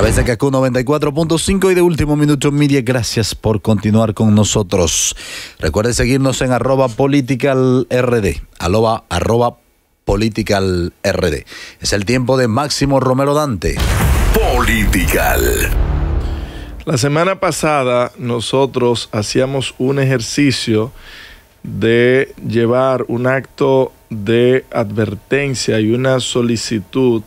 través de CACU 94.5 y de Último Minuto Media. Gracias por continuar con nosotros. Recuerde seguirnos en arroba politicalrd, arroba, politicalrd. Es el tiempo de Máximo Romero Dante. Political. La semana pasada nosotros hacíamos un ejercicio de llevar un acto de advertencia y una solicitud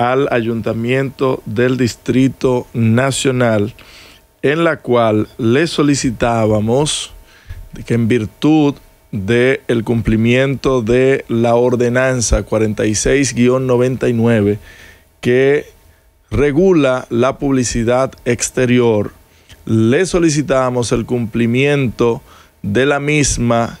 al ayuntamiento del Distrito Nacional, en la cual le solicitábamos que en virtud del cumplimiento de la ordenanza 46-99 que regula la publicidad exterior, le solicitábamos el cumplimiento de la misma,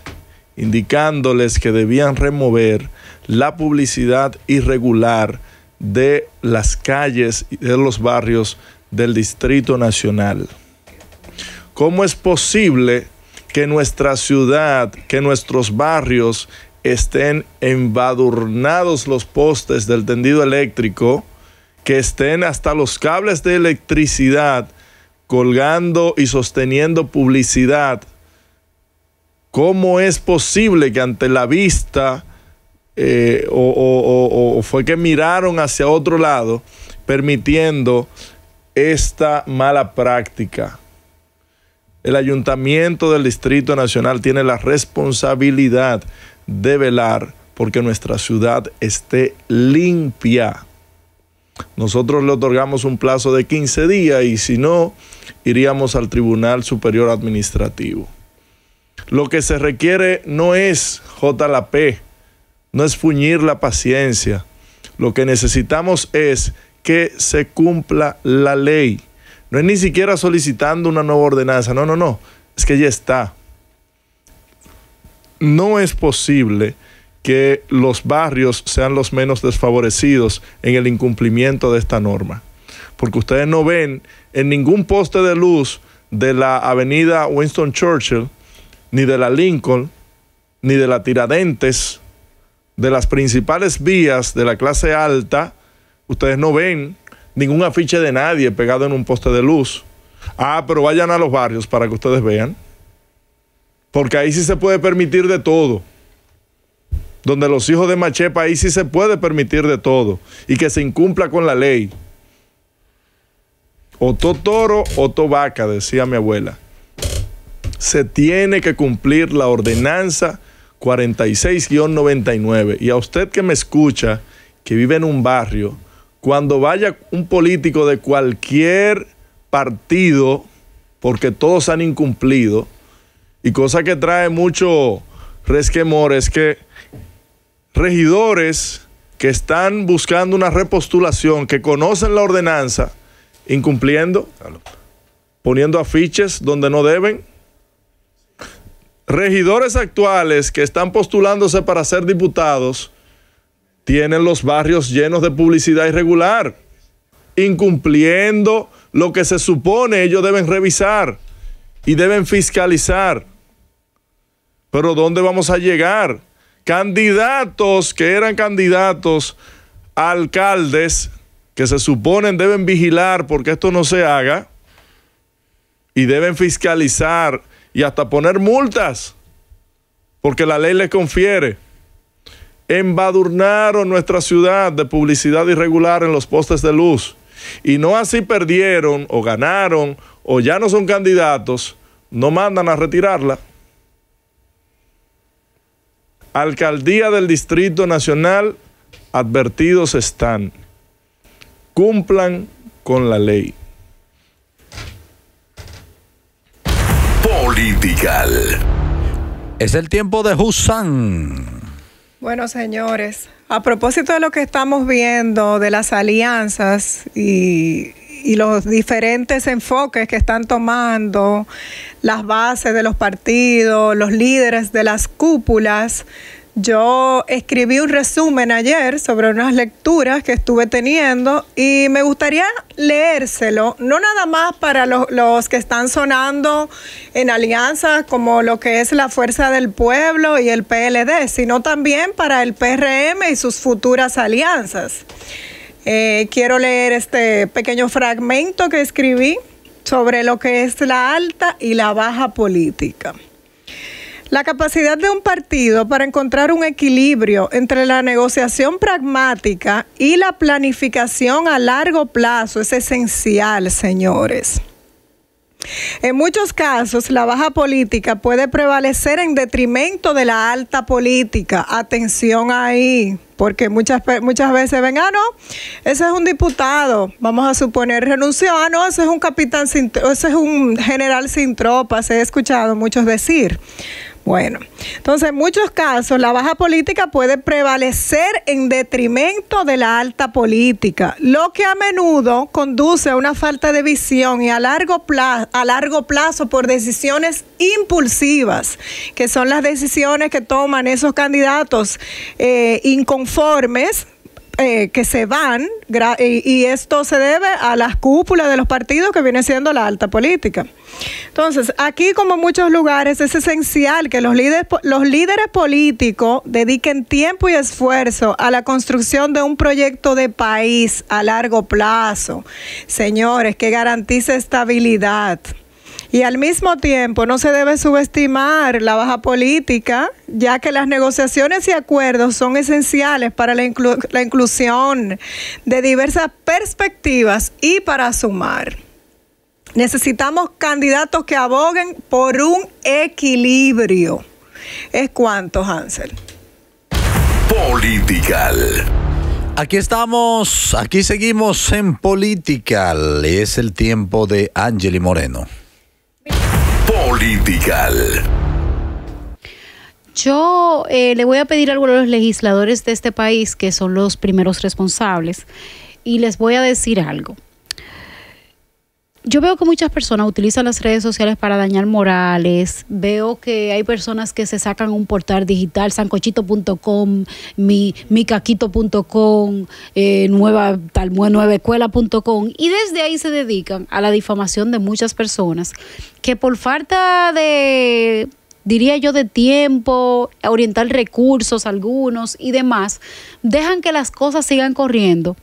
indicándoles que debían remover la publicidad irregular de las calles y de los barrios del Distrito Nacional. ¿Cómo es posible que nuestra ciudad, que nuestros barrios estén embadurnados los postes del tendido eléctrico, que estén hasta los cables de electricidad colgando y sosteniendo publicidad? ¿Cómo es posible que ante la vista eh, o, fue que miraron hacia otro lado permitiendo esta mala práctica. El ayuntamiento del Distrito Nacional tiene la responsabilidad de velar porque nuestra ciudad esté limpia. Nosotros le otorgamos un plazo de 15 días y si no, iríamos al Tribunal Superior Administrativo. Lo que se requiere no es JLP, no es fuñir la paciencia. Lo que necesitamos es que se cumpla la ley. No es ni siquiera solicitando una nueva ordenanza, no, no, no, es que ya está. No es posible que los barrios sean los menos desfavorecidos en el incumplimiento de esta norma. Porque ustedes no ven en ningún poste de luz de la avenida Winston Churchill, ni de la Lincoln, ni de la Tiradentes, de las principales vías de la clase alta, ustedes no ven ningún afiche de nadie pegado en un poste de luz. Ah, pero vayan a los barrios para que ustedes vean. Porque ahí sí se puede permitir de todo. Donde los hijos de Machepa, ahí sí se puede permitir de todo. Y que se incumpla con la ley. O to toro o to vaca, decía mi abuela. Se tiene que cumplir la ordenanza 46-99. Y a usted que me escucha, que vive en un barrio, cuando vaya un político de cualquier partido, porque todos han incumplido, y cosa que trae mucho resquemor es que regidores que están buscando una repostulación, que conocen la ordenanza, incumpliendo, poniendo afiches donde no deben, regidores actuales que están postulándose para ser diputados tienen los barrios llenos de publicidad irregular, incumpliendo lo que se supone ellos deben revisar y deben fiscalizar. Pero ¿dónde vamos a llegar? Candidatos que eran candidatos a alcaldes que se suponen deben vigilar porque esto no se haga y deben fiscalizar y hasta poner multas, porque la ley les confiere. Embadurnaron nuestra ciudad de publicidad irregular en los postes de luz y no así perdieron o ganaron o ya no son candidatos, no mandan a retirarla. Alcaldía del Distrito Nacional, advertidos están. Cumplan con la ley. Es el tiempo de Hussan. Bueno, señores, a propósito de lo que estamos viendo, de las alianzas y los diferentes enfoques que están tomando las bases de los partidos, los líderes de las cúpulas, yo escribí un resumen ayer sobre unas lecturas que estuve teniendo y me gustaría leérselo, no nada más para los, que están sonando en alianzas como lo que es la Fuerza del Pueblo y el PLD, sino también para el PRM y sus futuras alianzas. Eh, quiero leer este pequeño fragmento que escribí sobre lo que es la alta y la baja política. La capacidad de un partido para encontrar un equilibrio entre la negociación pragmática y la planificación a largo plazo es esencial, señores. En muchos casos, la baja política puede prevalecer en detrimento de la alta política. Atención ahí, porque muchas, muchas veces ven, ah, no, ese es un diputado, vamos a suponer, renunció, ah, no, es un capitán, sin, ese es un general sin tropas, he escuchado muchos decir. Bueno, entonces en muchos casos la baja política puede prevalecer en detrimento de la alta política, lo que a menudo conduce a una falta de visión y a largo plazo, a largo plazo por decisiones impulsivas, que son las decisiones que toman esos candidatos eh, inconformes eh, que se van, y esto se debe a las cúpulas de los partidos que viene siendo la alta política. Entonces, aquí como en muchos lugares es esencial que los líderes, los líderes políticos dediquen tiempo y esfuerzo a la construcción de un proyecto de país a largo plazo, señores, que garantice estabilidad y al mismo tiempo no se debe subestimar la baja política, ya que las negociaciones y acuerdos son esenciales para la, inclusión de diversas perspectivas y para sumar. Necesitamos candidatos que abogen por un equilibrio. ¿Es cuánto, Hansel? Political. Aquí estamos, aquí seguimos en Political. Es el tiempo de Angeli Moreno. Yo eh, le voy a pedir algo a los legisladores de este país, que son los primeros responsables, y les voy a decir algo yo veo que muchas personas utilizan las redes sociales para dañar morales. Veo que hay personas que se sacan un portal digital, sancochito.com, mi, micaquito.com, eh, nueva, tal, nueva escuela.com, y desde ahí se dedican a la difamación de muchas personas que por falta de diría yo, de tiempo, orientar recursos algunos y demás, dejan que las cosas sigan corriendo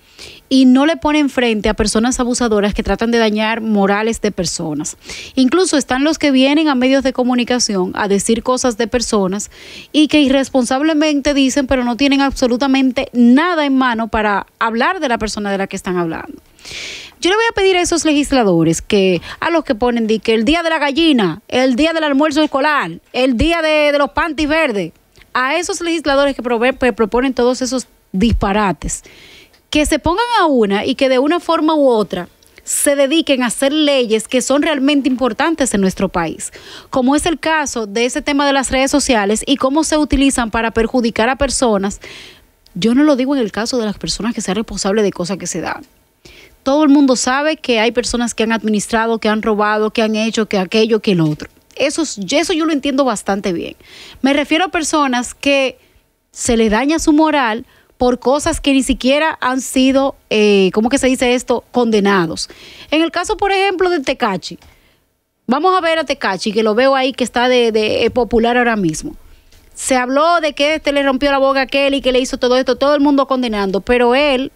y no le ponen frente a personas abusadoras que tratan de dañar morales de personas. Incluso están los que vienen a medios de comunicación a decir cosas de personas y que irresponsablemente dicen, pero no tienen absolutamente nada en mano para hablar de la persona de la que están hablando. Yo le voy a pedir a esos legisladores que, a los que ponen que el día de la gallina, el día del almuerzo escolar, el día de, los pantis verdes, a esos legisladores que, que pues, proponen todos esos disparates, que se pongan a una y que de una forma u otra se dediquen a hacer leyes que son realmente importantes en nuestro país, como es el caso de ese tema de las redes sociales y cómo se utilizan para perjudicar a personas. Yo no lo digo en el caso de las personas que sean responsables de cosas que se dan todo el mundo sabe que hay personas que han administrado, que han robado, que han hecho, que aquello, que el otro. Eso, yo lo entiendo bastante bien. Me refiero a personas que se les daña su moral por cosas que ni siquiera han sido, eh, ¿cómo que se dice esto?, condenados. En el caso, por ejemplo, de Tecachi. Vamos a ver a Tecachi, que lo veo ahí, que está de, eh, popular ahora mismo. Se habló de que este le rompió la boca a Kelly, y que le hizo todo esto, todo el mundo condenando, pero él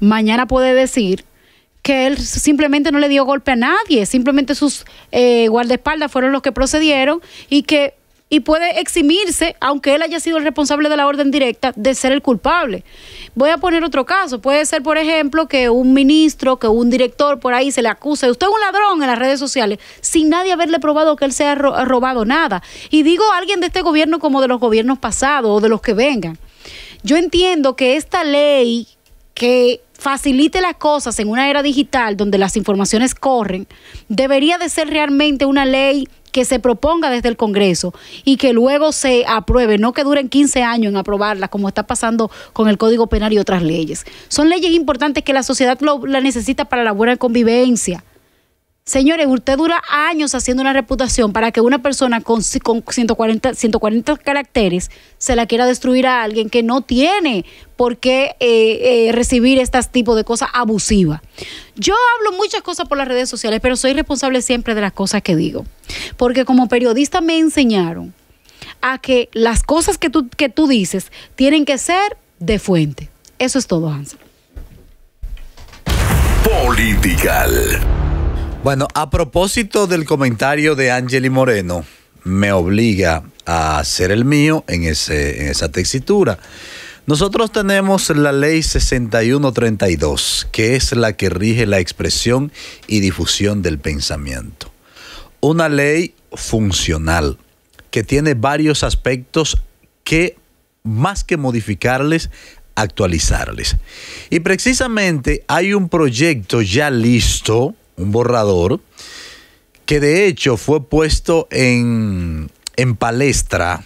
mañana puede decir que él simplemente no le dio golpe a nadie, simplemente sus eh, guardaespaldas fueron los que procedieron y que y puede eximirse, aunque él haya sido el responsable de la orden directa, de ser el culpable. Voy a poner otro caso. Puede ser, por ejemplo, que un ministro, que un director por ahí se le acuse, usted es un ladrón en las redes sociales, sin nadie haberle probado que él se ha robado nada. Y digo a alguien de este gobierno como de los gobiernos pasados o de los que vengan. Yo entiendo que esta ley que facilite las cosas en una era digital donde las informaciones corren, debería de ser realmente una ley que se proponga desde el Congreso y que luego se apruebe, no que duren 15 años en aprobarla, como está pasando con el Código Penal y otras leyes. Son leyes importantes que la sociedad lo, la necesita para la buena convivencia Señores, usted dura años haciendo una reputación para que una persona con, 140, caracteres se la quiera destruir a alguien que no tiene por qué eh, eh, recibir este tipo de cosas abusivas. Yo hablo muchas cosas por las redes sociales, pero soy responsable siempre de las cosas que digo. Porque como periodista me enseñaron a que las cosas que tú, tú dices tienen que ser de fuente. Eso es todo, Hansa. Political. Bueno, a propósito del comentario de Angeli Moreno, me obliga a hacer el mío en, en esa textura. Nosotros tenemos la ley 6132, que es la que rige la expresión y difusión del pensamiento. Una ley funcional que tiene varios aspectos que, más que modificarles, actualizarles. Y precisamente hay un proyecto ya listo un borrador, que de hecho fue puesto en, palestra,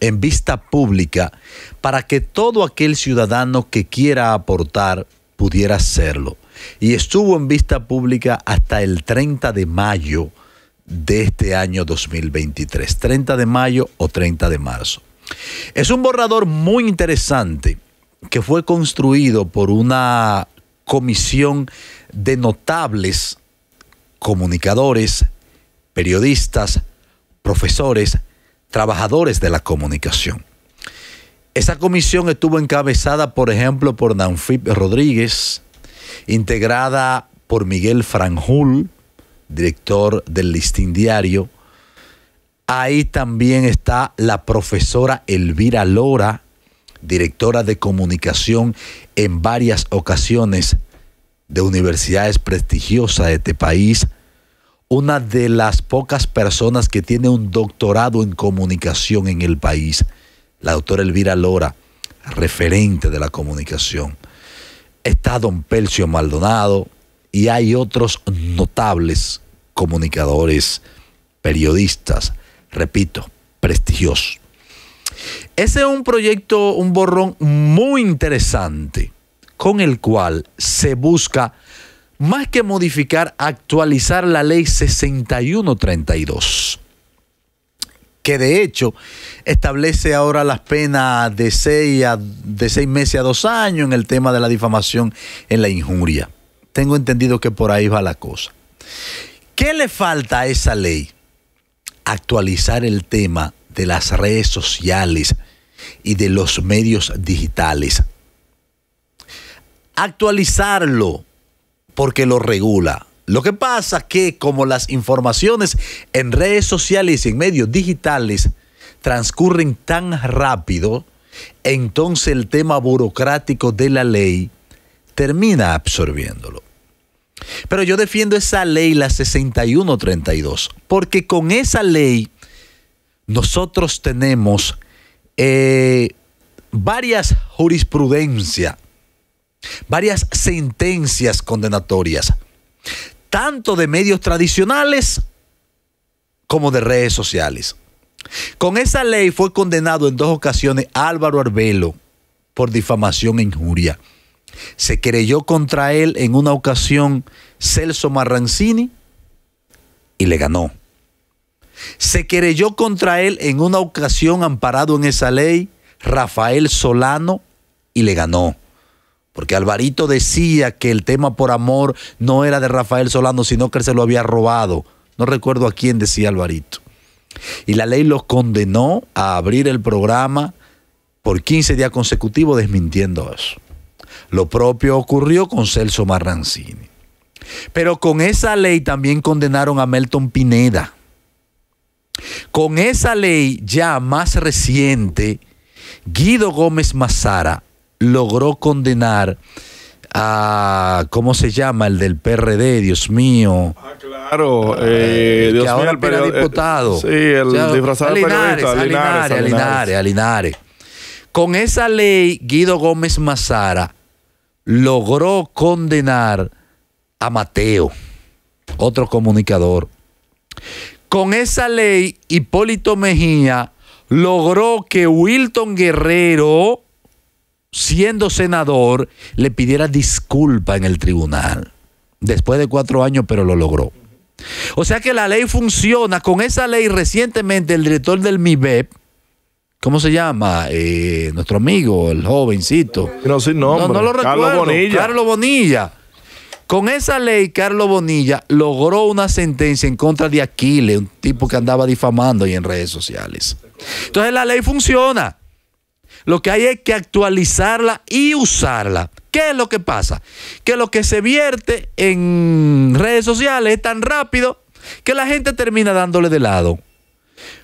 en vista pública, para que todo aquel ciudadano que quiera aportar pudiera hacerlo. Y estuvo en vista pública hasta el 30 de mayo de este año 2023, 30 de mayo o 30 de marzo. Es un borrador muy interesante que fue construido por una comisión de notables comunicadores, periodistas, profesores, trabajadores de la comunicación. Esa comisión estuvo encabezada, por ejemplo, por Nanfip Rodríguez, integrada por Miguel Franjul, director del Listín Diario. Ahí también está la profesora Elvira Lora, directora de comunicación en varias ocasiones de universidades prestigiosas de este país, una de las pocas personas que tiene un doctorado en comunicación en el país, la doctora Elvira Lora, referente de la comunicación. Está don Pelcio Maldonado y hay otros notables comunicadores, periodistas, repito, prestigiosos. Ese es un proyecto, un borrón muy interesante, con el cual se busca más que modificar, actualizar la ley 6132, que de hecho establece ahora las penas de seis, de meses a dos años en el tema de la difamación en la injuria. Tengo entendido que por ahí va la cosa. ¿Qué le falta a esa ley? Actualizar el tema de las redes sociales y de los medios digitales. Actualizarlo porque lo regula. Lo que pasa que como las informaciones en redes sociales y en medios digitales transcurren tan rápido, entonces el tema burocrático de la ley termina absorbiéndolo. Pero yo defiendo esa ley, la 6132, porque con esa ley nosotros tenemos eh, varias jurisprudencias varias sentencias condenatorias, tanto de medios tradicionales como de redes sociales. Con esa ley fue condenado en dos ocasiones Álvaro Arbelo por difamación e injuria. Se querelló contra él en una ocasión Celso Marrancini y le ganó. Se querelló contra él en una ocasión amparado en esa ley Rafael Solano y le ganó porque Alvarito decía que el tema por amor no era de Rafael Solano, sino que él se lo había robado. No recuerdo a quién decía Alvarito. Y la ley los condenó a abrir el programa por 15 días consecutivos desmintiendo eso. Lo propio ocurrió con Celso Marrancini. Pero con esa ley también condenaron a Melton Pineda. Con esa ley ya más reciente, Guido Gómez Mazara logró condenar a, ¿cómo se llama? El del PRD, Dios mío. Ah, claro. Eh, Dios mío, el eh, diputado. sí, el disfrazado de periodista. Linares, Linares, Alinares. Con esa ley, Guido Gómez Mazara logró condenar a Mateo, otro comunicador. Con esa ley, Hipólito Mejía logró que Wilton Guerrero siendo senador, le pidiera disculpa en el tribunal. Después de cuatro años, pero lo logró. O sea que la ley funciona. Con esa ley recientemente el director del MIBEP, ¿Cómo se llama? Eh, nuestro amigo, el jovencito. No, No, lo recuerdo. Carlos Bonilla. Carlos Bonilla. Con esa ley, Carlos Bonilla logró una sentencia en contra de Aquiles, un tipo que andaba difamando ahí en redes sociales. Entonces la ley funciona. Lo que hay es que actualizarla y usarla. ¿Qué es lo que pasa? Que lo que se vierte en redes sociales es tan rápido que la gente termina dándole de lado.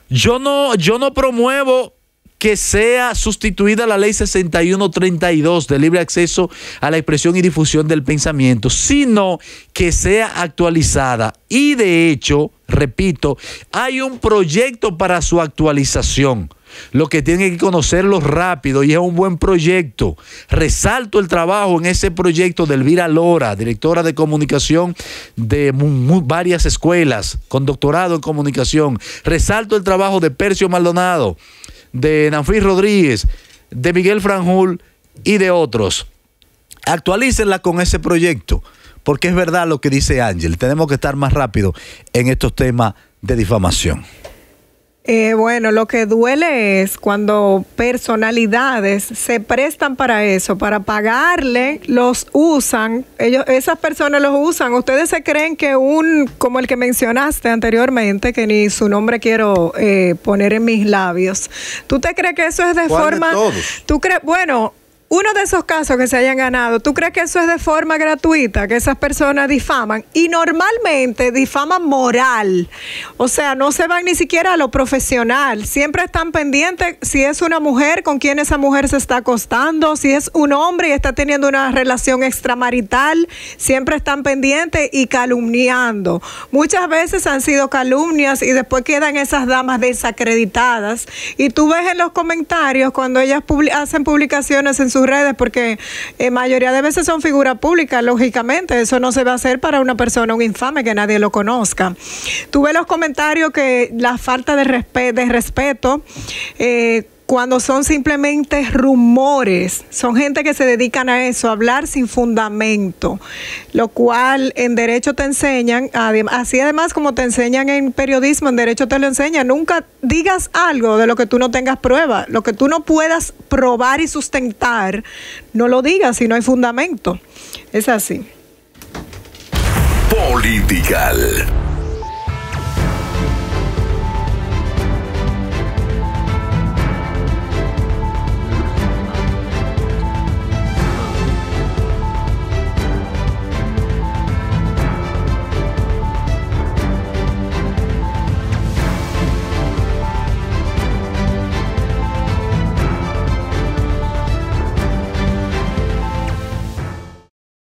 Yo no, yo no promuevo que sea sustituida la ley 6132 de libre acceso a la expresión y difusión del pensamiento, sino que sea actualizada. Y de hecho, repito, hay un proyecto para su actualización. Lo que tienen que conocerlo rápido y es un buen proyecto. Resalto el trabajo en ese proyecto de Elvira Lora, directora de comunicación de varias escuelas, con doctorado en comunicación. Resalto el trabajo de Percio Maldonado, de Nanfis Rodríguez, de Miguel Franjul y de otros. Actualícenla con ese proyecto, porque es verdad lo que dice Ángel. Tenemos que estar más rápido en estos temas de difamación. Eh, bueno, lo que duele es cuando personalidades se prestan para eso, para pagarle, los usan, ellos, esas personas los usan. Ustedes se creen que un, como el que mencionaste anteriormente, que ni su nombre quiero eh, poner en mis labios, ¿tú te crees que eso es de forma? ¿tú crees? Bueno, uno de esos casos que se hayan ganado, ¿tú crees que eso es de forma gratuita, que esas personas difaman? Y normalmente difaman moral, o sea, no se van ni siquiera a lo profesional, siempre están pendientes si es una mujer, con quien esa mujer se está acostando, si es un hombre y está teniendo una relación extramarital, siempre están pendientes y calumniando. Muchas veces han sido calumnias y después quedan esas damas desacreditadas. Y tú ves en los comentarios cuando ellas hacen publicaciones en su redes, porque eh, mayoría de veces son figuras públicas, lógicamente. Eso no se va a hacer para una persona, un infame, que nadie lo conozca. Tuve los comentarios que la falta de, respe de respeto eh, cuando son simplemente rumores, son gente que se dedican a eso, a hablar sin fundamento, lo cual en derecho te enseñan, así además como te enseñan en periodismo, en derecho te lo enseñan, nunca digas algo de lo que tú no tengas prueba, lo que tú no puedas probar y sustentar, no lo digas si no hay fundamento. Es así. Political